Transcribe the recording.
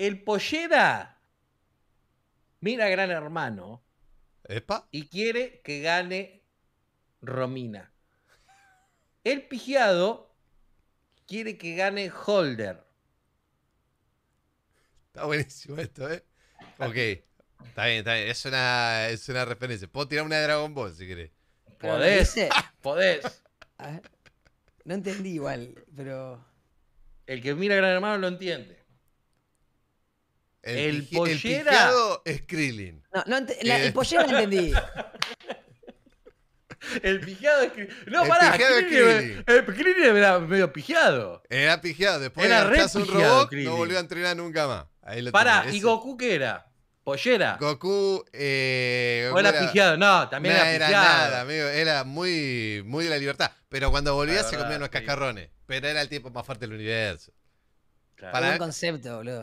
el Pollera mira a Gran Hermano y quiere que gane Romina. El Pigiado quiere que gane Holder. Está buenísimo esto, ¿eh? Ok. Está bien, está bien. Es una, es una referencia. Puedo tirar una de Dragon Ball si querés. Podés. podés. No entendí igual, pero. El que mira a Gran Hermano lo entiende. El, pijado es pollera. El Skrillin. No, no el eh. pollera entendí. El pijado es No, el es Krillin, el Krillin era medio pijado. Era pijado. Después era de un robot, no volvió a entrenar nunca más. pará, ¿y Goku qué era? ¿Pollera? Goku. Eh, era, pijado. No, también no, era, era nada, amigo. Era muy, muy de la libertad. Pero cuando volvía se comían unos cascarrones. Pero era el tipo más fuerte del universo. Claro. Para... Un concepto, boludo.